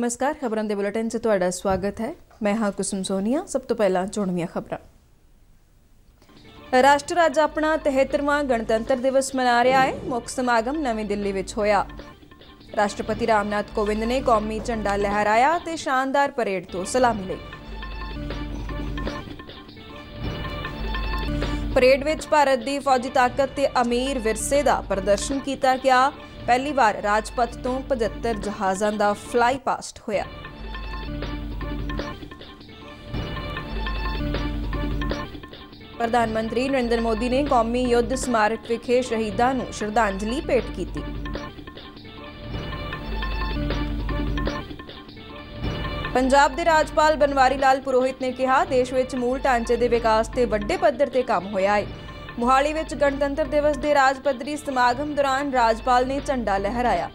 ਨਮਸਕਾਰ ਖਬਰਾਂ ਦੇ ਬੁਲੇਟਿਨ 'ਚ ਤੁਹਾਡਾ ਸਵਾਗਤ ਹੈ ਮੈਂ ਹਾਂ ਕੁਸਮ ਸੋਨੀਆ ਸਭ ਤੋਂ ਪਹਿਲਾਂ ਚੋਣਵੀਆਂ ਖਬਰਾਂ ਰਾਸ਼ਟਰ ਰਾਜ ਆਪਣਾ 73ਵਾਂ ਗਣਤੰਤਰ ਦਿਵਸ ਮਨਾ ਰਿਹਾ ਹੈ ਮੁੱਖ ਸਮਾਗਮ ਨਵੀਂ ਦਿੱਲੀ ਵਿੱਚ ਹੋਇਆ ਰਾਸ਼ਟਰਪਤੀ ਰਾਮਨਾਥ ਕੋਵਿੰਦ ਨੇ ਕੌਮੀ ਝੰਡਾ ਲਹਿਰਾਇਆ ਤੇ ਸ਼ਾਨਦਾਰ ਪਰੇਡ ਤੋਂ ਸਲਾਮੀ ਲਈ ਪਰੇਡ ਵਿੱਚ ਭਾਰਤ ਦੀ ਫੌਜੀ ਤਾਕਤ ਤੇ ਅਮੀਰ ਵਿਰਸੇ ਦਾ ਪ੍ਰਦਰਸ਼ਨ ਕੀਤਾ ਗਿਆ ਪਹਿਲੀ ਵਾਰ ਰਾਜਪਥ ਤੋਂ 75 ਜਹਾਜ਼ਾਂ ਦਾ ਫਲਾਈ ਪਾਸਟ ਹੋਇਆ ਪ੍ਰਧਾਨ ਮੰਤਰੀ ਨਰਿੰਦਰ ਮੋਦੀ ਨੇ ਕੌਮੀ ਯੁੱਧ ਸਮਾਰਕ ਵਿਖੇ ਸ਼ਹੀਦਾਂ ਨੂੰ ਸ਼ਰਧਾਂਜਲੀ ਭੇਟ ਕੀਤੀ ਪੰਜਾਬ ਦੇ ਰਾਜਪਾਲ ਬਨਵਾਰੀ ਲਾਲ ਪੁਰੋਹਿਤ ਨੇ ਕਿਹਾ ਦੇਸ਼ ਵਿੱਚ ਮੂਲ ਢਾਂਚੇ ਦੇ ਵਿਕਾਸ ਤੇ ਵੱਡੇ ਪੱਧਰ ਤੇ ਕੰਮ ਹੋਇਆ ਹੈ ਮੁਹਾਲੀ ਵਿੱਚ ਗਣਤੰਤਰ ਦਿਵਸ ਦੇ ਰਾਜ ਪੱਧਰੀ ਸਮਾਗਮ ਦੌਰਾਨ ਰਾਜਪਾਲ ਨੇ ਝੰਡਾ ਲਹਿਰਾਇਆ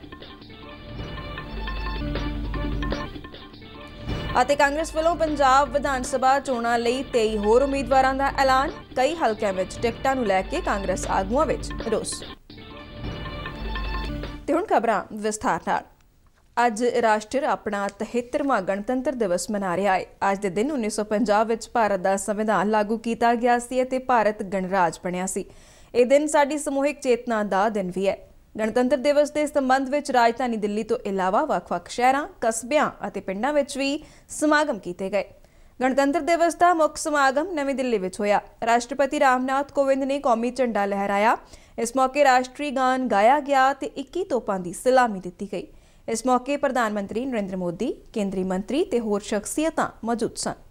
ਅਤੇ ਕਾਂਗਰਸ ਵੱਲੋਂ ਪੰਜਾਬ ਵਿਧਾਨ ਸਭਾ ਚੋਣਾਂ ਲਈ 23 ਹੋਰ ਉਮੀਦਵਾਰਾਂ ਦਾ ਐਲਾਨ ਕਈ ਹਲਕਿਆਂ ਵਿੱਚ ਟਿਕਟਾਂ ਨੂੰ ਲੈ ਕੇ ਕਾਂਗਰਸ ਆਗੂਆਂ ਵਿੱਚ ਰੋਸ ਤੇ ਹੁਣ ਖਬਰਾਂ ਵਿਸਥਾਰ ਨਾਲ ਅੱਜ ਰਾਸ਼ਟਰ ਆਪਣਾ 73ਵਾਂ ਗਣਤੰਤਰ ਦਿਵਸ ਮਨਾ ਰਿਹਾ ਹੈ ਅੱਜ ਦੇ ਦਿਨ 1950 ਵਿੱਚ ਭਾਰਤ ਦਾ ਸੰਵਿਧਾਨ ਲਾਗੂ ਕੀਤਾ ਗਿਆ ਸੀ ਅਤੇ ਭਾਰਤ ਗਣਰਾਜ ਬਣਿਆ ਸੀ ਇਹ ਦਿਨ ਸਾਡੀ ਸਮੂਹਿਕ ਚੇਤਨਾ ਦਾ ਦਿਨ ਵੀ ਹੈ ਗਣਤੰਤਰ ਦਿਵਸ ਦੇ ਸੰਬੰਧ ਵਿੱਚ ਰਾਜਧਾਨੀ ਦਿੱਲੀ ਤੋਂ ਇਲਾਵਾ ਵੱਖ-ਵੱਖ ਸ਼ਹਿਰਾਂ, ਕਸਬਿਆਂ ਅਤੇ ਪਿੰਡਾਂ ਵਿੱਚ ਵੀ ਸਮਾਗਮ ਕੀਤੇ ਗਏ। ਗਣਤੰਤਰ ਦਿਵਸ ਦਾ ਮੁੱਖ ਸਮਾਗਮ ਨਵੀਂ ਦਿੱਲੀ ਵਿੱਚ ਹੋਇਆ। ਰਾਸ਼ਟਰਪਤੀ ਰਾਮਨਾਥ ਕੋਵਿੰਦ ਨੇ ਕੌਮੀ ਝੰਡਾ ਲਹਿਰਾਇਆ। ਇਸ ਮੌਕੇ ਰਾਸ਼ਟਰੀ ਗਾਨ ਗਾਇਆ ਗਿਆ ਤੇ 21 ਤੋਪਾਂ ਦੀ ਸਲਾਮੀ ਦਿੱਤੀ ਗਈ। ਇਸ ਮੌਕੇ ਪ੍ਰਧਾਨ ਮੰਤਰੀ ਨਰਿੰਦਰ ਮੋਦੀ ਕੇਂਦਰੀ ਮੰਤਰੀ ਤੇ ਹੋਰ ਸ਼ਖਸੀਅਤਾਂ ਮੌਜੂਦ ਸਨ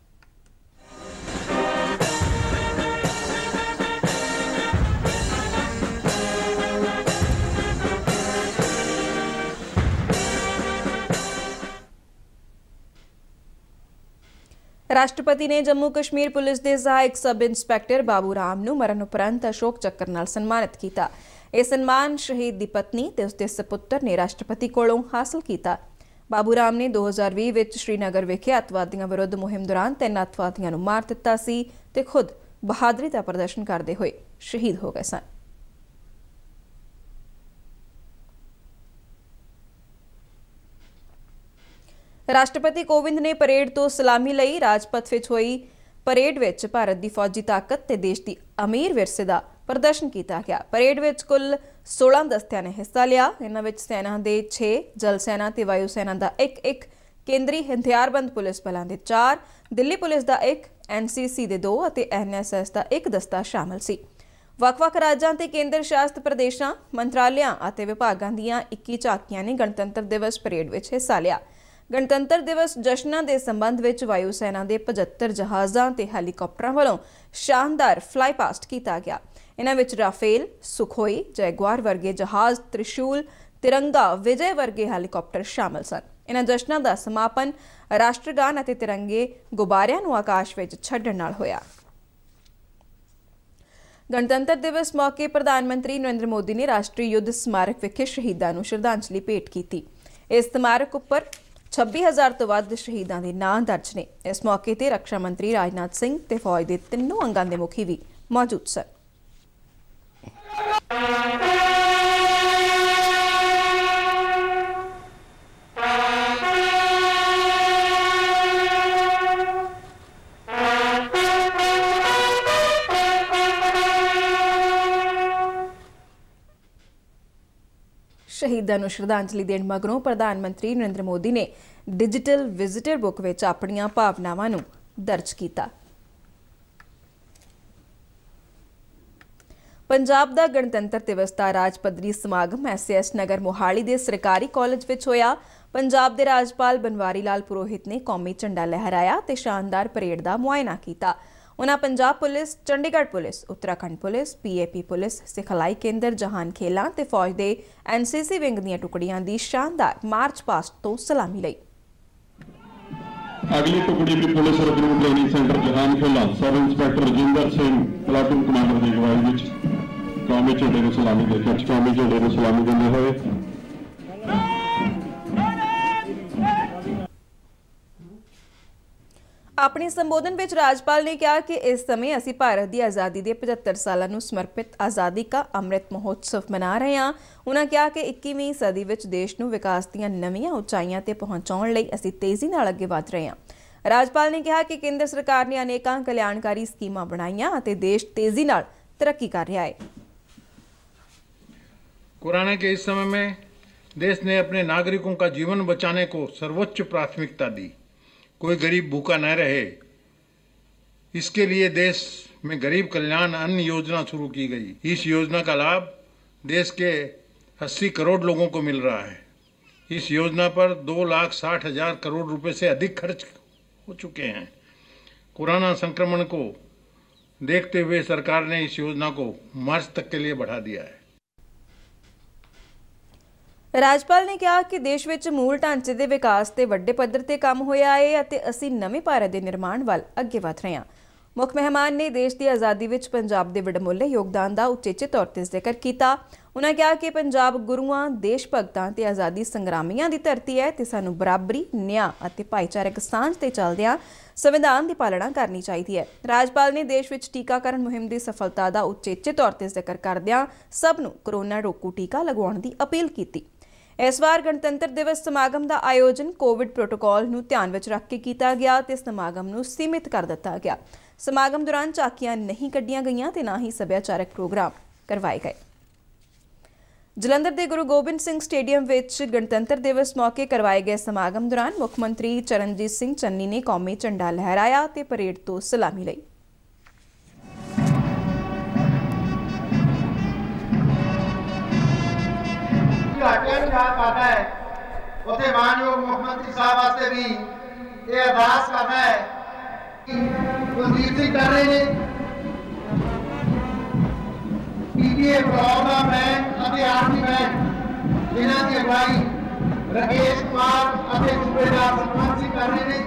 ਰਾਸ਼ਟਰਪਤੀ ਨੇ ਜੰਮੂ ਕਸ਼ਮੀਰ ਪੁਲਿਸ ਦੇ ਸਹਾਇਕ ਸਬ ਇੰਸਪੈਕਟਰ ਬਾਬੂ ਰਾਮ ਨੂੰ ਮਰਨ ਉਪਰੰਤ ਅਸ਼ੋਕ ਚੱਕਰ ਨਾਲ ਸਨਮਾਨਿਤ ਕੀਤਾ ਇਹ ਸਨਮਾਨ ਸ਼ਹੀਦ ਦੀ ਪਤਨੀ ਤੇ ਉਸ ਦੇ ਸੁਪੁੱਤਰ ਨੇ ਰਾਸ਼ਟਰਪਤੀ ਕੋਲੋਂ ਹਾਸਲ ਕੀਤਾ ਬਾਬੂ ਰਾਮ ਨੇ 2020 ਵਿੱਚ ਸ਼੍ਰੀਨਗਰ ਵਿਖੇ ਅਤਵਾਦੀਆਂ ਵਿਰੁੱਧ ਮੁਹਿੰਮ ਦੌਰਾਨ ਤਿੰਨ ਅਤਵਾਦੀਆਂ ਨੂੰ ਮਾਰ ਦਿੱਤਾ ਸੀ ਤੇ ਖੁਦ ਬਹਾਦਰੀ ਦਾ ਪ੍ਰਦਰਸ਼ਨ ਕਰਦੇ ਹੋਏ ਸ਼ਹੀਦ ਹੋ ਗਏ ਸਨ ਰਾਸ਼ਟਰਪਤੀ ਕੋਵਿੰਦ ਨੇ ਪਰੇਡ ਤੋਂ ਸਲਾਮੀ ਲਈ ਰਾਜਪਥ ਵਿੱਚ ਹੋਈ ਪਰੇਡ ਵਿੱਚ ਭਾਰਤ ਦੀ ਫੌਜੀ ਤਾਕਤ ਤੇ ਦੇਸ਼ ਦੀ ਅਮੀਰ ਵਿਰਸੇ ਦਾ ਪ੍ਰਦਰਸ਼ਨ ਕੀਤਾ ਗਿਆ ਪਰੇਡ ਵਿੱਚ ਕੁੱਲ 16 ਦਸਤਿਆਂ ਨੇ ਹਿੱਸਾ ਲਿਆ ਇਹਨਾਂ ਵਿੱਚ ਸੈਨਾ ਦੇ 6 ਜਲ ਸੈਨਾ ਤੇ ਵਾਯੂ ਸੈਨਾ ਦਾ ਇੱਕ ਇੱਕ ਕੇਂਦਰੀ ਹਥਿਆਰਬੰਦ ਪੁਲਿਸ ਬਲਾਂ ਦੇ 4 ਦਿੱਲੀ ਪੁਲਿਸ ਦਾ ਇੱਕ ਐਨਸੀਸੀ ਦੇ 2 ਅਤੇ ਐਨਐਸਐਸ ਦਾ ਇੱਕ ਦਸਤਾ ਸ਼ਾਮਲ ਸੀ ਵੱਖ-ਵੱਖ ਰਾਜਾਂ ਤੇ ਕੇਂਦਰ ਸ਼ਾਸਤ ਪ੍ਰਦੇਸ਼ਾਂ ਮੰਤਰਾਲਿਆਂ ਅਤੇ ਵਿਭਾਗਾਂ ਦੀਆਂ 21 ਝਾਕੀਆਂ ਨੇ ਗਣਤੰਤਰ ਦਿਵਸ ਪਰੇਡ ਵਿੱਚ ਹਿੱਸਾ ਲਿਆ ਗਣਤੰਤਰ ਦਿਵਸ ਜਸ਼ਨਾਂ ਦੇ ਸੰਬੰਧ ਵਿੱਚ ਵਾਯੂ ਸੈਨਾ ਦੇ 75 ਜਹਾਜ਼ਾਂ ਤੇ ਹੈਲੀਕਾਪਟਰਾਂ ਵੱਲੋਂ ਸ਼ਾਨਦਾਰ ਫਲਾਈ ਪਾਸਟ ਕੀਤਾ ਗਿਆ ਇਹਨਾਂ ਵਿੱਚ ਰਾਫੇਲ ਸੁਖੋਈ ਜੈਗਵਾਰ ਵਰਗੇ ਜਹਾਜ਼ ਤ੍ਰਿਸ਼ੂਲ ਤਿਰੰਗਾ ਵਿਜੇ ਵਰਗੇ ਹੈਲੀਕਾਪਟਰ ਸ਼ਾਮਲ ਸਨ ਇਹਨਾਂ ਜਸ਼ਨਾਂ ਦਾ ਸਮਾਪਨ ਰਾਸ਼ਟਰਗਾਨ ਅਤੇ ਤਿਰੰਗੇ ਗੁਬਾਰਿਆਂ ਨੂੰ ਆਕਾਸ਼ ਵਿੱਚ ਛੱਡਣ ਨਾਲ ਹੋਇਆ ਗਣਤੰਤਰ ਦਿਵਸ ਮੌਕੇ ਪ੍ਰਧਾਨ ਮੰਤਰੀ ਨਰਿੰਦਰ ਮੋਦੀ ਨੇ ਰਾਸ਼ਟਰੀ ਯੁੱਧ ਸਮਾਰਕ ਵਿਖੇ ਸ਼ਹੀਦਾਂ ਨੂੰ ਸ਼ਰਧਾਂਜਲੀ ਭੇਟ ਕੀਤੀ ਇਸ ਸਮਾਰਕ ਉੱਪਰ 26000 ਤੋਂ ਵੱਧ ਸ਼ਹੀਦਾਂ ਦੇ ਨਾਂ ਦਰਜ ਨੇ ਇਸ ਮੌਕੇ ਤੇ ਰੱਖਿਆ ਮੰਤਰੀ ਰਾਜਨਾਥ ਸਿੰਘ ਤੇ ਫੌਜ ਦੇ ਤਿੰਨੋਂ ਅੰਗਾਂ ਦੇ ਮੁਖੀ ਵੀ ਮੌਜੂਦ ਸਨ ਸ਼ਹੀਦਾਂ ਨੂੰ ਸ਼ਰਧਾਂਜਲੀ ਦੇਣ ਮਗਰੋਂ ਪ੍ਰਧਾਨ ਮੰਤਰੀ ਨਰਿੰਦਰ ਮੋਦੀ ਨੇ ਡਿਜੀਟਲ ਵਿਜ਼ਿਟਰ ਬੁੱਕ ਵਿੱਚ ਆਪਣੀਆਂ ਭਾਵਨਾਵਾਂ ਨੂੰ ਦਰਜ ਕੀਤਾ ਪੰਜਾਬ ਦਾ ਗਣਤੰਤਰ ਦਿਵਸ ਦਾ ਰਾਜ ਪੱਧਰੀ ਸਮਾਗਮ ਐਸਐਸ ਨਗਰ ਮੋਹਾਲੀ ਦੇ ਸਰਕਾਰੀ ਕਾਲਜ ਵਿੱਚ ਹੋਇਆ ਪੰਜਾਬ ਦੇ ਰਾਜਪਾਲ ਬਨਵਾਰੀ ਲਾਲ ਪੁਰੋਹਿਤ ਨੇ ਕੌਮੀ ਝੰਡਾ ਲਹਿਰਾਇਆ ਤੇ ਸ਼ਾਨਦਾਰ ਪਰੇਡ ਦਾ ਮੁਆਇਨਾ ਕੀਤਾ ਉਹਨਾਂ Punjab police Chandigarh police Uttarakhand police PAP police ਸਿਖਲਾਈ ਕੇਂਦਰ ਜਹਾਨ ਖੇਲਾ ਤੇ ਫੌਜ ਦੇ ਐਨਸੀਸੀ ਵਿੰਗ ਦੀਆਂ ਟੁਕੜੀਆਂ ਦੀ ਸ਼ਾਨਦਾਰ ਮਾਰਚ ਪਾਸਟ ਤੋਂ ਸਲਾਮੀ ਲਈ ਅਗਲੀ ਟੁਕੜੀ ਵੀ police recruit training centre Jahan Khela sub inspector Jinder Singh platoon commander ਦੀ ਅਗਵਾਈ ਵਿੱਚ ਕਾਮੇ ਝੰਡੇ ਨੂੰ ਸਲਾਮੀ ਦੇ ਕੇ ਕੌਮੀ ਝੰਡੇ ਨੂੰ ਸਲਾਮੀ ਦਿੰਦੇ ਹੋਏ ਆਪਣੇ ਸੰਬੋਧਨ ਵਿੱਚ ਰਾਜਪਾਲ ਨੇ ਕਿਹਾ ਕਿ ਇਸ ਸਮੇਂ ਅਸੀਂ ਭਾਰਤ ਦੀ ਆਜ਼ਾਦੀ ਦੇ 75 ਸਾਲਾਂ ਨੂੰ ਸਮਰਪਿਤ ਆਜ਼ਾਦੀ ਦਾ ਅੰਮ੍ਰਿਤ ਮਹੋਤਸਵ ਮਨਾ ਰਹੇ ਹਾਂ ਉਹਨਾਂ ਕਿਹਾ ਕਿ 21ਵੀਂ ਸਦੀ ਵਿੱਚ ਦੇਸ਼ ਨੂੰ ਵਿਕਾਸ ਦੀਆਂ ਨਵੀਆਂ ਉਚਾਈਆਂ ਤੇ ਪਹੁੰਚਾਉਣ ਲਈ ਅਸੀਂ ਤੇਜ਼ੀ ਨਾਲ ਅੱਗੇ ਵਧ ਰਹੇ ਹਾਂ ਰਾਜਪਾਲ ਨੇ ਕਿਹਾ ਕਿ ਕੇਂਦਰ ਸਰਕਾਰ ਨੇ ਅਨੇਕਾਂ ਕਲਿਆਣਕਾਰੀ ਸਕੀਮਾਂ ਬਣਾਈਆਂ ਅਤੇ ਦੇਸ਼ ਤੇਜ਼ੀ ਨਾਲ ਤਰੱਕੀ ਕਰ ਰਿਹਾ ਹੈ ਕੋਰੋਨਾ ਕੇ ਇਸ ਸਮੇਂ में ਦੇਸ਼ ਨੇ ਆਪਣੇ ਨਾਗਰਿਕਾਂ ਦਾ ਜੀਵਨ ਬਚਾਉਣੇ को सर्वोच्च ਪ੍ਰਾਥਮਿਕਤਾ दी कोई गरीब भूखा न रहे इसके लिए देश में गरीब कल्याण अन्न योजना शुरू की गई इस योजना का लाभ देश के 80 करोड़ लोगों को मिल रहा है इस योजना पर दो लाख साठ हजार करोड़ रुपए से अधिक खर्च हो चुके हैं कोरोना संक्रमण को देखते हुए सरकार ने इस योजना को मार्च तक के लिए बढ़ा दिया है ਰਾਜਪਾਲ ਨੇ ਕਿਹਾ ਕਿ ਦੇਸ਼ ਵਿੱਚ ਮੂਲ ਢਾਂਚੇ ਦੇ ਵਿਕਾਸ ਤੇ ਵੱਡੇ ਪੱਧਰ ਤੇ ਕੰਮ ਹੋਇਆ ਹੈ ਅਤੇ ਅਸੀਂ ਨਵੇਂ ਭਾਰਤ ਦੇ ਨਿਰਮਾਣ ਵੱਲ ਅੱਗੇ ਵਧ ਰਹੇ ਹਾਂ ਮੁੱਖ ਮਹਿਮਾਨ ਨੇ ਦੇਸ਼ ਦੀ ਆਜ਼ਾਦੀ ਵਿੱਚ ਪੰਜਾਬ ਦੇ ਵਡਮੁੱਲੇ ਯੋਗਦਾਨ ਦਾ ਉੱਚੇਚੇ ਤੌਰ ਤੇ ਜ਼ਿਕਰ ਕੀਤਾ ਉਹਨਾਂ ਕਿਹਾ ਕਿ ਪੰਜਾਬ ਗੁਰੂਆਂ ਦੇਸ਼ ਭਗਤਾਂ ਤੇ ਆਜ਼ਾਦੀ ਸੰਗਰਾਮੀਆਂ ਦੀ ਧਰਤੀ ਹੈ ਤੇ ਸਾਨੂੰ ਬਰਾਬਰੀ ਨਿਆਂ ਅਤੇ ਭਾਈਚਾਰਕ ਸਾਂਝ ਤੇ ਚੱਲਦਿਆਂ ਸੰਵਿਧਾਨ ਦੀ ਪਾਲਣਾ ਕਰਨੀ ਚਾਹੀਦੀ ਹੈ ਰਾਜਪਾਲ ਨੇ ਦੇਸ਼ ਵਿੱਚ ਟੀਕਾਕਰਨ ਮੁਹਿੰਮ ਦੀ ਸਫਲਤਾ ਦਾ ਉੱਚੇਚੇ ਤੌਰ ਤੇ ਜ਼ਿਕਰ ਕਰਦਿਆਂ ਸਭ ਨੂੰ ਕੋਰੋਨਾ ਰੋਕੂ ਟੀਕਾ ਲਗਵਾਉਣ ਦੀ ਅਪੀਲ ਕੀਤੀ ਇਸ ਵਾਰ ਗਣਤੰਤਰ ਦਿਵਸ ਸਮਾਗਮ ਦਾ ਆਯੋਜਨ ਕੋਵਿਡ ਪ੍ਰੋਟੋਕਾਲ ਨੂੰ ਧਿਆਨ ਵਿੱਚ ਰੱਖ ਕੇ ਕੀਤਾ ਗਿਆ ਤੇ ਸਮਾਗਮ ਨੂੰ ਸੀਮਿਤ ਕਰ ਦਿੱਤਾ ਗਿਆ ਸਮਾਗਮ ਦੌਰਾਨ ਚਾਕੀਆਂ ਨਹੀਂ ਕੱਢੀਆਂ ਗਈਆਂ ਤੇ ਨਾ ਹੀ ਸੱਭਿਆਚਾਰਕ ਪ੍ਰੋਗਰਾਮ ਕਰਵਾਏ ਗਏ ਜਲੰਧਰ ਦੇ ਗੁਰੂ ਗੋਬਿੰਦ ਸਿੰਘ ਸਟੇਡੀਅਮ ਵਿੱਚ ਗਣਤੰਤਰ ਦਿਵਸ ਮੌਕੇ ਕਰਵਾਏ ਗਏ ਸਮਾਗਮ ਦੌਰਾਨ ਮੁੱਖ ਮੰਤਰੀ ਚਰਨਜੀਤ ਸਿੰਘ ਚੰਨੀ ਨੇ ਕੌਮੀ ਝੰਡਾ ਲਹਿਰਾਇਆ ਤੇ ਪਰੇਡ ਤੋਂ ਸਲਾਮੀ ਲਈ ਘਾਟਿਆਂ ਨੂੰ ਯਾਦ ਕਰਦਾ ਹੈ ਉਥੇ ਮਾਨਯੋਗ ਮੁੱਖ ਮੰਤਰੀ ਸਾਹਿਬ ਵਾਸਤੇ ਵੀ ਇਹ ਅਰਦਾਸ ਕਰਦਾ ਹੈ ਕੁਲਦੀਪ ਸਿੰਘ ਕਰ ਰਹੇ ਨੇ ਪੀਪੀਏ ਪ੍ਰੋਗਰਾਮ ਦਾ ਮੈਂ ਅਤੇ ਆਰਮੀ ਮੈਂ ਇਹਨਾਂ ਦੀ ਅਗਵਾਈ ਰਕੇਸ਼ ਕੁਮਾਰ ਅਤੇ ਸੂਬੇਦਾਰ ਸਰਪੰਚ ਜੀ ਕਰ ਰਹੇ ਨੇ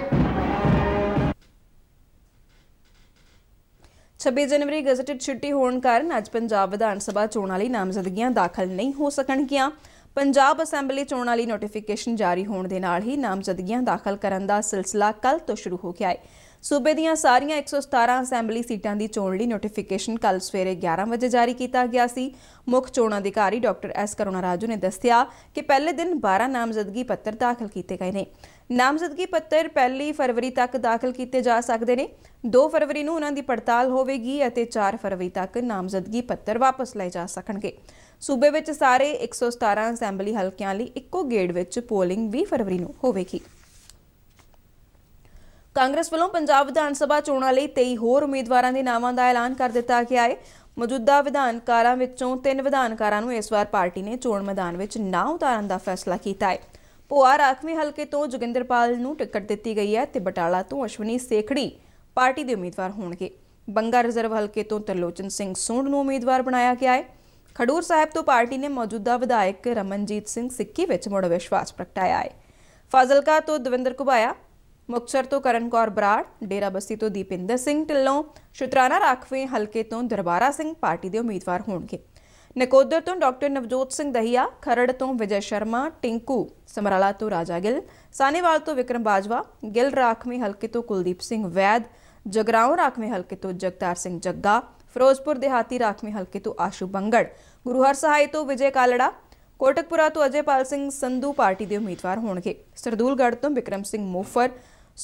26 ਜਨਵਰੀ ਗਜ਼ਟਿਡ ਛੁੱਟੀ ਹੋਣ ਕਾਰਨ ਅੱਜ ਪੰਜਾਬ ਵਿਧਾਨ ਸਭਾ ਚੋਣਾਂ ਲਈ ਨਾਮਜ਼ਦਗੀਆਂ ਦਾਖਲ ਨਹੀਂ ਹੋ ਸਕਣਗੀਆਂ ਪੰਜਾਬ ਅਸੈਂਬਲੀ ਚੋਣਾਂ ਲਈ ਨੋਟੀਫਿਕੇਸ਼ਨ ਜਾਰੀ ਹੋਣ ਦੇ ਨਾਲ ਹੀ ਨਾਮਜ਼ਦਗੀਆਂ ਦਾਖਲ ਕਰਨ ਦਾ ਸਿਲਸਿਲਾ ਕੱਲ ਤੋਂ ਸ਼ੁਰੂ ਹੋ ਗਿਆ ਹੈ ਸੂਬੇ ਦੀਆਂ ਸਾਰੀਆਂ 117 ਅਸੈਂਬਲੀ ਸੀਟਾਂ ਦੀ ਚੋਣ ਲਈ ਨੋਟੀਫਿਕੇਸ਼ਨ ਕੱਲ ਸਵੇਰੇ 11 ਵਜੇ ਜਾਰੀ ਕੀਤਾ ਗਿਆ ਸੀ ਮੁੱਖ ਚੋਣ ਅਧਿਕਾਰੀ ਡਾਕਟਰ ਐਸ ਕਰੁਣਾ ਰਾਜੂ ਨੇ ਦੱਸਿਆ ਕਿ ਪਹਿਲੇ ਦਿਨ 12 ਨਾਮਜ਼ਦਗੀ ਪੱਤਰ ਦਾਖਲ ਕੀਤੇ ਗਏ ਨੇ ਨਾਮਜ਼ਦਗੀ ਪੱਤਰ 1 ਫਰਵਰੀ ਤੱਕ ਦਾਖਲ ਕੀਤੇ ਜਾ ਸਕਦੇ ਨੇ 2 ਫਰਵਰੀ ਨੂੰ ਉਹਨਾਂ ਦੀ ਪੜਤਾਲ ਹੋਵੇਗੀ ਅਤੇ 4 ਫਰਵਰੀ ਤੱਕ ਨਾਮਜ਼ਦਗੀ ਪੱਤਰ ਵਾਪਸ ਲਏ ਜਾ ਸਕਣਗੇ ਸੂਬੇ ਵਿੱਚ ਸਾਰੇ 117 ਅਸੈਂਬਲੀ ਹਲਕਿਆਂ ਲਈ ਇੱਕੋ ਗੇੜ ਵਿੱਚ ਪੋਲਿੰਗ 20 ਫਰਵਰੀ ਨੂੰ ਹੋਵੇਗੀ ਕਾਂਗਰਸ ਵੱਲੋਂ ਪੰਜਾਬ ਵਿਧਾਨ ਸਭਾ ਚੋਣਾਂ ਲਈ 23 ਹੋਰ ਉਮੀਦਵਾਰਾਂ ਦੇ ਨਾਵਾਂ ਦਾ ਐਲਾਨ ਕਰ ਦਿੱਤਾ ਗਿਆ ਹੈ ਮੌਜੂਦਾ ਵਿਧਾਨਕਾਰਾਂ ਵਿੱਚੋਂ ਤਿੰਨ ਵਿਧਾਨਕਾਰਾਂ ਨੂੰ ਇਸ ਵਾਰ ਪਾਰਟੀ ਨੇ ਚੋਣ ਮੈਦਾਨ ਵਿੱਚ ਨਾ ਉਤਾਰਨ ਦਾ ਫੈਸਲਾ ਕੀਤਾ ਹੈ ਪੋਆ ਰਾਖਵੇਂ ਹਲਕੇ ਤੋਂ ਜੋਗਿੰਦਰਪਾਲ ਨੂੰ ਟਿਕਟ ਦਿੱਤੀ ਗਈ ਹੈ ਤੇ ਬਟਾਲਾ ਤੋਂ ਅਸ਼ਵਨੀ ਸੇਖੜੀ ਪਾਰਟੀ ਦੇ ਉਮੀਦਵਾਰ ਹੋਣਗੇ ਬੰਗਾ ਰਿਜ਼ਰਵ ਹਲਕੇ ਤੋਂ ਤਰਲੋਚਨ ਸਿੰਘ ਸੋਢ ਨੂੰ ਉਮੀਦਵਾਰ ਬਣਾਇਆ ਗਿਆ ਹੈ ਖਡੂਰ ਸਾਹਿਬ ਤੋਂ ਪਾਰਟੀ ਨੇ ਮੌਜੂਦਾ ਵਿਧਾਇਕ ਰਮਨਜੀਤ ਸਿੰਘ ਸਿੱਕੀ ਵਿੱਚ ਮੁੜ ਵਿਸ਼ਵਾਸ ਪ੍ਰਗਟਾਇਆ ਹੈ ਫਾਜ਼ਲਕਾ ਤੋਂ ਦਵਿੰਦਰ ਕੁਬਾਇਆ ਮੁਕਸਰ ਤੋਂ ਕਰਨ ਕੌਰ ਬਰਾੜ ਡੇਰਾ ਬਸਤੀ ਤੋਂ ਦੀਪਿੰਦਰ ਸਿੰਘ ਢਿੱਲੋਂ ਸ਼ੁਤਰਾਣਾ ਰਾਖਵੇਂ ਹਲਕੇ ਤੋਂ ਦਰਬਾਰਾ ਸਿੰਘ ਪਾਰਟੀ ਦੇ ਉਮੀਦਵਾਰ ਹੋਣਗੇ ਨਕੋਦਰ ਤੋਂ ਡਾਕਟਰ ਨਵਜੋਤ ਸਿੰਘ ਦਹੀਆ ਖਰੜ ਤੋਂ ਵਿਜੇ ਸ਼ਰਮਾ ਟਿੰਕੂ ਸਮਰਾਲਾ ਤੋਂ ਰਾਜਾ ਗਿੱਲ ਸਾਨੇਵਾਲ ਤੋਂ ਵਿਕਰਮ ਬਾਜਵਾ ਗਿੱਲ ਰਾਖਵੇਂ ਹਲਕੇ ਤੋਂ ਕੁਲਦੀਪ ਸਿੰਘ ਵੈਦ ਜਗਰਾਉਂ ਰਾਖਵੇਂ ਹਲਕੇ ਤੋਂ ਜਗਤਾਰ ਸਿੰਘ ਜੱਗਾ ਫਿਰੋਜ਼ਪੁਰ ਦਿਹਾਤੀ ਰਾਖਵੇਂ ਹਲਕੇ ਤੋਂ ਆਸ਼ੂ ਬੰਗੜ ਗੁਰੂ ਹਰ ਸਹਾਈ ਤੋਂ ਵਿਜੇ ਕਾਲੜਾ ਕੋਟਕਪੁਰਾ ਤੋਂ ਅਜੇਪਾਲ ਸਿੰਘ ਸੰਧੂ ਪਾਰਟੀ ਦੇ ਉਮੀਦਵਾਰ ਹੋਣਗੇ ਸਰਦੂਲਗੜ੍ਹ ਤੋਂ ਵਿਕਰਮ ਸਿੰਘ ਮੋਫਰ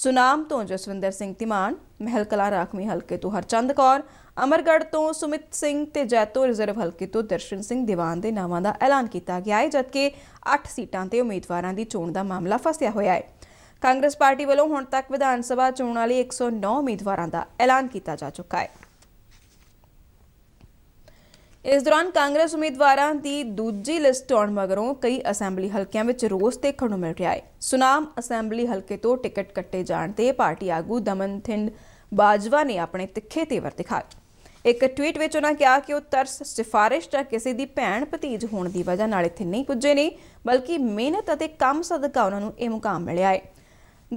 ਸੁਨਾਮ ਤੋਂ ਜਸਵਿੰਦਰ ਸਿੰਘ ਤਿਮਾਨ ਮਹਿਲ ਕਲਾ ਹਲਕੇ ਤੋਂ ਹਰਚੰਦ ਕੌਰ ਅਮਰਗੜ੍ਹ ਤੋਂ ਸੁਮਿਤ ਸਿੰਘ ਤੇ ਜੈਤੋ ਰਿਜ਼ਰਵ ਹਲਕੇ ਤੋਂ ਦਰਸ਼ਨ ਸਿੰਘ ਦੀਵਾਨ ਦੇ ਨਾਵਾਂ ਦਾ ਐਲਾਨ ਕੀਤਾ ਗਿਆ ਹੈ ਜਦਕਿ 8 ਸੀਟਾਂ ਤੇ ਉਮੀਦਵਾਰਾਂ ਦੀ ਚੋਣ ਦਾ ਮਾਮਲਾ ਫਸਿਆ ਹੋਇਆ ਹੈ ਕਾਂਗਰਸ ਪਾਰਟੀ ਵੱਲੋਂ ਹੁਣ ਤੱਕ ਵਿਧਾਨ ਸਭਾ ਚੋਣਾਂ ਲਈ 109 ਉਮੀਦਵਾਰਾਂ ਦਾ ਐਲਾਨ ਕੀਤਾ ਜਾ ਚੁੱਕਾ ਹੈ ਇਸ ਦੌਰਾਨ ਕਾਂਗਰਸ ਉਮੀਦਵਾਰਾਂ ਦੀ ਦੂਜੀ ਲਿਸਟ ਆਉਣ ਮਗਰੋਂ ਕਈ ਅਸੈਂਬਲੀ ਹਲਕਿਆਂ ਵਿੱਚ ਰੋਸ ਦੇਖਣ ਨੂੰ ਮਿਲ ਰਿਹਾ ਹੈ ਸੁਨਾਮ ਅਸੈਂਬਲੀ ਹਲਕੇ ਤੋਂ ਟਿਕਟ ਕੱਟੇ ਜਾਣ ਤੇ ਪਾਰਟੀ ਆਗੂ ਦਮਨ ਬਾਜਵਾ ਨੇ ਆਪਣੇ ਤਿੱਖੇ ਤੇਵਰ ਦਿਖਾਏ ਇੱਕ ਟਵੀਟ ਵਿੱਚ ਉਹਨਾਂ ਕਿਹਾ ਕਿ ਉਹ ਤਰਸ ਸਿਫਾਰਿਸ਼ ਜਾਂ ਕਿਸੇ ਦੀ ਭੈਣ ਭਤੀਜ ਹੋਣ ਦੀ ਵਜ੍ਹਾ ਨਾਲ ਇੱਥੇ ਨਹੀਂ ਪੁੱਜੇ ਨੇ ਬਲਕਿ ਮਿਹਨਤ ਅਤੇ ਕੰਮ ਸਦਕਾ ਉਹਨਾਂ ਨੂੰ ਇਹ ਮੁਕਾਮ ਮਿਲਿਆ ਹੈ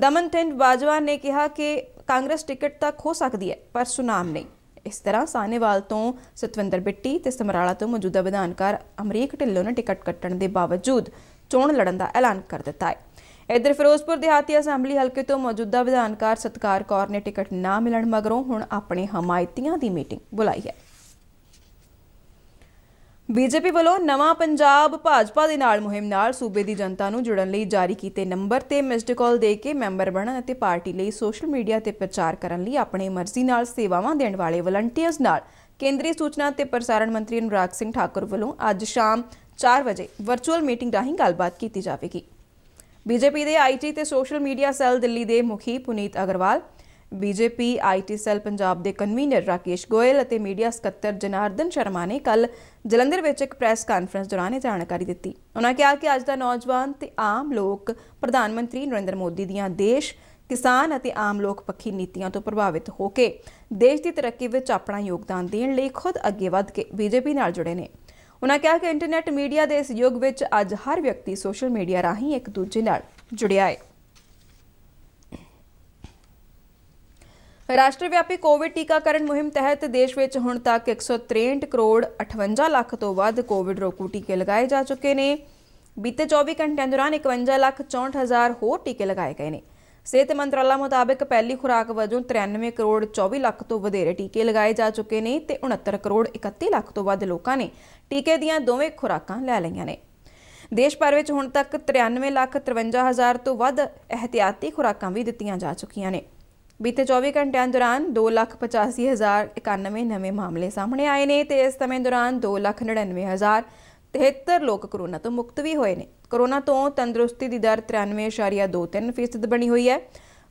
ਦਮਨ ਬਾਜਵਾ ਨੇ ਕਿਹਾ ਕਿ ਕਾਂਗਰਸ ਟਿਕਟ ਤਾਂ ਖੋ ਸਕਦੀ ਹੈ ਪਰ ਸੁਨਾਮ ਨਹੀਂ ਇਸ ਤਰ੍ਹਾਂ ਸਾਨੇਵਾਲ ਤੋਂ ਸਤਵਿੰਦਰ ਬਿੱਟੀ ਤੇ ਸਮਰਾਲਾ ਤੋਂ ਮੌਜੂਦਾ ਵਿਧਾਨਕਾਰ ਅਮਰੀਕ ਢਿੱਲੋਂ ਨੇ ਟਿਕਟ ਕੱਟਣ ਦੇ ਬਾਵਜੂਦ ਚੋਣ ਲੜਨ ਦਾ ਐਲਾਨ ਕਰ ਦਿੱਤਾ ਹੈ ਇਧਰ ਫਿਰੋਜ਼ਪੁਰ ਦਿਹਾਤੀ ਅਸੈਂਬਲੀ ਹਲਕੇ ਤੋਂ ਮੌਜੂਦਾ ਵਿਧਾਨਕਾਰ ਸਤਕਾਰ ਕੌਰ ਨੇ ਟਿਕਟ ਨਾ ਮਿਲਣ ਮਗਰੋਂ ਹੁਣ ਆਪਣੇ ਹਮਾਇਤੀਆਂ ਦੀ ਮੀਟਿੰਗ ਬੁਲਾਈ ਹੈ ਬੀਜੇਪੀ ਵੱਲੋਂ ਨਵਾਂ ਪੰਜਾਬ ਭਾਜਪਾ ਦੇ ਨਾਲ ਮੁਹਿੰਮ ਨਾਲ ਸੂਬੇ ਦੀ ਜਨਤਾ ਨੂੰ ਜੁੜਨ ਲਈ ਜਾਰੀ ਕੀਤੇ ਨੰਬਰ ਤੇ ਮਿਸਡ ਕਾਲ ਦੇ ਕੇ ਮੈਂਬਰ ਬਣਨ ਅਤੇ ਪਾਰਟੀ ਲਈ ਸੋਸ਼ਲ ਮੀਡੀਆ ਤੇ ਪ੍ਰਚਾਰ ਕਰਨ ਲਈ ਆਪਣੇ ਮਰਜ਼ੀ ਨਾਲ ਸੇਵਾਵਾਂ ਦੇਣ ਵਾਲੇ ਵਲੰਟੀਅਰਸ ਨਾਲ ਕੇਂਦਰੀ ਸੂਚਨਾ ਤੇ ਪ੍ਰਸਾਰਣ ਮੰਤਰੀ ਅਨੁਰਾਗ ਸਿੰਘ ਠਾਕੁਰ ਵੱਲੋਂ ਅੱਜ ਸ਼ਾਮ 4 ਵਜੇ ਵਰਚੁਅਲ ਮੀਟਿੰਗ ਰਾਹੀਂ ਗੱਲਬਾਤ ਕੀਤੀ ਜਾਵੇਗੀ ਬੀਜੇਪੀ ਦੇ ਆਈਟੀ ਤੇ ਸੋਸ਼ਲ ਮੀਡੀਆ ਸੈੱਲ ਦਿੱਲੀ ਦੇ ਮੁਖੀ Puneet Agarwal BJP IT cell Punjab ਦੇ ਕਨਵੀਨਰ ਰਾਕੇਸ਼ ਗੋਇਲ ਅਤੇ ਮੀਡੀਆ ਸਕੱਤਰ ਜਨਾਰਦਨ ਸ਼ਰਮਾ ਨੇ ਕੱਲ ਜਲੰਧਰ ਵਿੱਚ ਇੱਕ ਪ੍ਰੈਸ ਕਾਨਫਰੰਸ ਦੌਰਾਨ ਇਹ ਜਾਣਕਾਰੀ ਦਿੱਤੀ ਉਹਨਾਂ ਕਿਹਾ ਕਿ ਅੱਜ ਦਾ ਨੌਜਵਾਨ ਤੇ ਆਮ ਲੋਕ ਪ੍ਰਧਾਨ ਮੰਤਰੀ ਨਰਿੰਦਰ ਮੋਦੀ ਦੀਆਂ ਦੇਸ਼ ਕਿਸਾਨ ਅਤੇ ਆਮ ਲੋਕ ਪੱਖੀ ਨੀਤੀਆਂ ਤੋਂ ਪ੍ਰਭਾਵਿਤ ਹੋ ਕੇ ਦੇਸ਼ ਦੀ ਤਰੱਕੀ ਵਿੱਚ ਆਪਣਾ ਯੋਗਦਾਨ ਦੇਣ ਲਈ ਖੁਦ ਅੱਗੇ ਵਧ ਕੇ ਬੀਜੇਪੀ ਨਾਲ ਜੁੜੇ ਨੇ ਉਹਨਾਂ ਕਿਹਾ ਕਿ ਇੰਟਰਨੈਟ ਮੀਡੀਆ ਦੇ ਇਸ ਯੁੱਗ ਵਿੱਚ ਅੱਜ ਹਰ ਵਿਅਕਤੀ ਸੋਸ਼ਲ ਮੀਡੀਆ ਰਾਹੀਂ ਇੱਕ ਦੂਜੇ ਨਾਲ ਜੁੜਿਆ ਹੈ ਰਾਸ਼ਟਰੀ ਵਿਆਪੀ ਕੋਵਿਡ ਟੀਕਾਕਰਨ ਮੁਹਿੰਮ ਤਹਿਤ ਦੇਸ਼ ਵਿੱਚ ਹੁਣ ਤੱਕ 163 ਕਰੋੜ 58 ਲੱਖ ਤੋਂ ਵੱਧ ਕੋਵਿਡ ਰੋਕੂ ਟੀਕੇ ਲਗਾਏ ਜਾ ਚੁੱਕੇ ਨੇ ਬੀਤੇ 24 ਘੰਟਿਆਂ ਦੌਰਾਨ 51 ਲੱਖ 64 ਹਜ਼ਾਰ ਹੋਰ ਟੀਕੇ ਲਗਾਏ ਗਏ ਨੇ ਸਿਹਤ ਮੰਤਰਾਲਾ ਮੁਤਾਬਕ ਪਹਿਲੀ ਖੁਰਾਕ ਵਜੋਂ 93 ਕਰੋੜ 24 ਲੱਖ ਤੋਂ ਵਧੇਰੇ ਟੀਕੇ ਲਗਾਏ ਜਾ ਚੁੱਕੇ ਨੇ ਤੇ 69 ਕਰੋੜ 31 ਲੱਖ ਤੋਂ ਵੱਧ ਲੋਕਾਂ ਨੇ ਟੀਕੇ ਦੀਆਂ ਦੋਵੇਂ ਖੁਰਾਕਾਂ ਲੈ ਲਈਆਂ ਨੇ ਦੇਸ਼ ਭਰ ਵਿੱਚ ਹੁਣ ਤੱਕ 93 ਲੱਖ 53 ਹਜ਼ਾਰ ਤੋਂ ਵੱਧ ਇਹਤਿਆਤੀ ਖੁਰਾਕਾਂ ਵੀ ਦਿੱਤੀਆਂ ਜਾ ਚੁੱਕੀਆਂ ਨੇ ਬੀਤੇ 24 ਘੰਟਿਆਂ ਦੌਰਾਨ 285091 ਨਵੇਂ ਮਾਮਲੇ ਸਾਹਮਣੇ ਆਏ ਨੇ ਤੇ ਇਸ ਸਮੇਂ ਦੌਰਾਨ 299073 ਲੋਕ ਕਰੋਨਾ ਤੋਂ ਮੁਕਤ ਵੀ ਹੋਏ ਨੇ ਕਰੋਨਾ ਤੋਂ ਤੰਦਰੁਸਤੀ ਦੀ ਦਰ 93.23% ਬਣੀ ਹੋਈ ਹੈ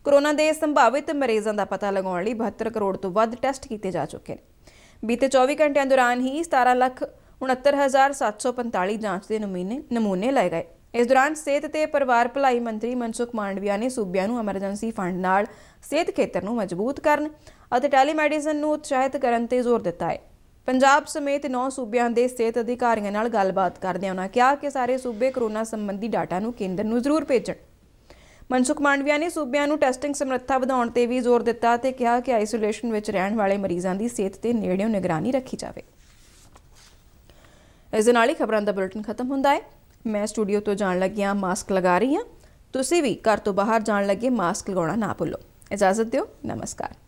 ਕਰੋਨਾ ਦੇ ਸੰਭਾਵਿਤ ਮਰੀਜ਼ਾਂ ਦਾ ਪਤਾ ਲਗਾਉਣ ਲਈ 72 ਕਰੋੜ ਤੋਂ ਵੱਧ ਟੈਸਟ ਕੀਤੇ ਜਾ ਚੁੱਕੇ ਨੇ ਬੀਤੇ 24 ਘੰਟਿਆਂ ਦੌਰਾਨ ਹੀ 17,69,745 ਜਾਂਚ ਦੇ ਨਮੂਨੇ ਲਏ ਗਏ ਇਸ ਦੌਰਾਨ ਸਿਹਤ ਤੇ ਪਰਿਵਾਰ ਭਲਾਈ ਮੰਤਰੀ ਮਨਸੁਖ ਮਾਂਡਵੀਆ ਨੇ ਸੂਬਿਆਂ ਨੂੰ ਐਮਰਜੈਂਸੀ ਫੰਡ ਨਾਲ ਸਿਹਤ ਖੇਤਰ ਨੂੰ ਮਜ਼ਬੂਤ ਕਰਨ ਅਤੇ ਟੈਲੀਮੈਡੀਸਨ ਨੂੰ ਉਤਸ਼ਾਹਿਤ ਕਰਨ ਤੇ ਜ਼ੋਰ ਦਿੱਤਾ ਹੈ ਪੰਜਾਬ ਸਮੇਤ 9 ਸੂਬਿਆਂ ਦੇ ਸਿਹਤ ਅਧਿਕਾਰੀਆਂ ਨਾਲ ਗੱਲਬਾਤ ਕਰਦਿਆਂ ਉਹਨਾਂ ਕਿਹਾ ਕਿ ਸਾਰੇ ਸੂਬੇ ਕਰੋਨਾ ਸੰਬੰਧੀ ਡਾਟਾ ਨੂੰ ਕੇਂਦਰ ਨੂੰ ਜ਼ਰੂਰ ਭੇਜਣ ਮਨਸੁਖ ਮਾਂਡਵੀਆ ਨੇ ਸੂਬਿਆਂ ਨੂੰ ਟੈਸਟਿੰਗ ਸਮਰੱਥਾ ਵਧਾਉਣ ਤੇ ਵੀ ਜ਼ੋਰ ਦਿੱਤਾ ਤੇ ਕਿਹਾ ਕਿ ਆਈਸੋਲੇਸ਼ਨ ਵਿੱਚ ਰਹਿਣ ਵਾਲੇ ਮਰੀਜ਼ਾਂ ਦੀ ਸਿਹਤ ਤੇ ਨੇੜਿਓਂ ਨਿਗਰਾਨੀ ਰੱਖੀ ਜਾਵੇ ਇਸ ਨਾਲ ਹੀ ਖਬਰਾਂ ਦਾ ਬੁਲੇਟਿਨ ਖਤਮ ਹੁੰਦਾ ਹੈ ਮੈਂ ਸਟੂਡੀਓ ਤੋਂ ਜਾਣ ਲੱਗਿਆ ਮਾਸਕ ਲਗਾ ਰਹੀ ਹਾਂ ਤੁਸੀਂ ਵੀ ਘਰ ਤੋਂ ਬਾਹਰ ਜਾਣ ਲੱਗੇ ਮਾਸਕ ਲਗਾਉਣਾ ਨਾ ਭੁੱਲੋ ਇਜਾਜ਼ਤ ਦਿਓ ਨਮਸਕਾਰ